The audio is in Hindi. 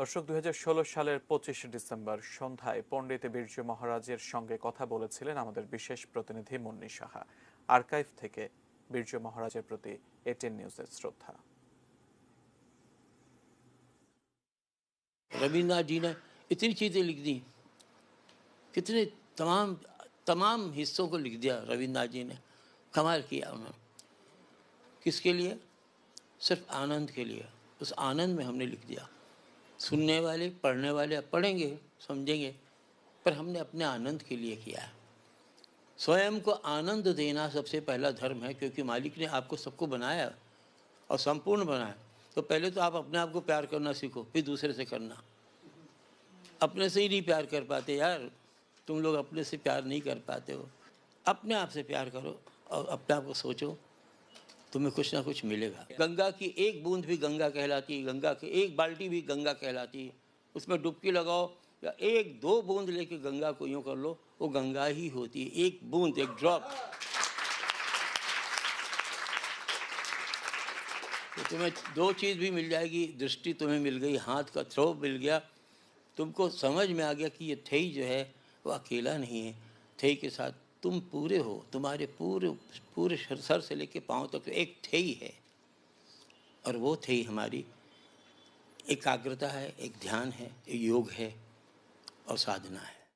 দর্শক দুই সালের পঁচিশে ডিসেম্বর সন্ধ্যায় পণ্ডিত বীর্য মহারাজের সঙ্গে কথা বলেছিলেন আমাদের বিশেষ প্রতিনিধি মুন্নি সাহা আর্কাইভ থেকে বীর্য মহারাজের প্রতি এটেন নিউজের শ্রদ্ধা রবীন্দ্রনাথ জি ने इतनी चीज़ें লিখ दी कितने तमाम तमाम हिस्सों को लिख दिया रविन्द्रनाथ जी ने कमाल किया उन्होंने किसके लिए सिर्फ आनंद के लिए उस आनंद में हमने लिख दिया सुनने वाले पढ़ने वाले पढ़ेंगे समझेंगे पर हमने अपने आनंद के लिए किया है स्वयं को आनंद देना सबसे पहला धर्म है क्योंकि मालिक ने आपको सबको बनाया और संपूर्ण बनाया तो पहले तो आप अपने आप को प्यार करना सीखो फिर दूसरे से करना अपने से ही नहीं प्यार कर पाते यार तुम लोग अपने से प्यार नहीं कर पाते हो अपने आप से प्यार करो और अपने आप को सोचो तुम्हें कुछ ना कुछ मिलेगा गंगा की एक बूंद भी गंगा कहलाती है गंगा की एक बाल्टी भी गंगा कहलाती है उसमें डुबकी लगाओ या एक दो बूंद लेके गंगा को यूँ कर लो वो गंगा ही होती है एक बूंद एक ड्रॉप तो तुम्हें दो चीज़ भी मिल जाएगी दृष्टि तुम्हें मिल गई हाथ का थ्रो मिल गया तुमको समझ में आ गया कि ये थे जो है वो अकेला नहीं है थे के साथ तुम पूरे हो तुम्हारे पूरे पूरे सर से लेके पाँव तक तो एक थे ही है और वो थे ही हमारी एकाग्रता है एक ध्यान है एक योग है और साधना है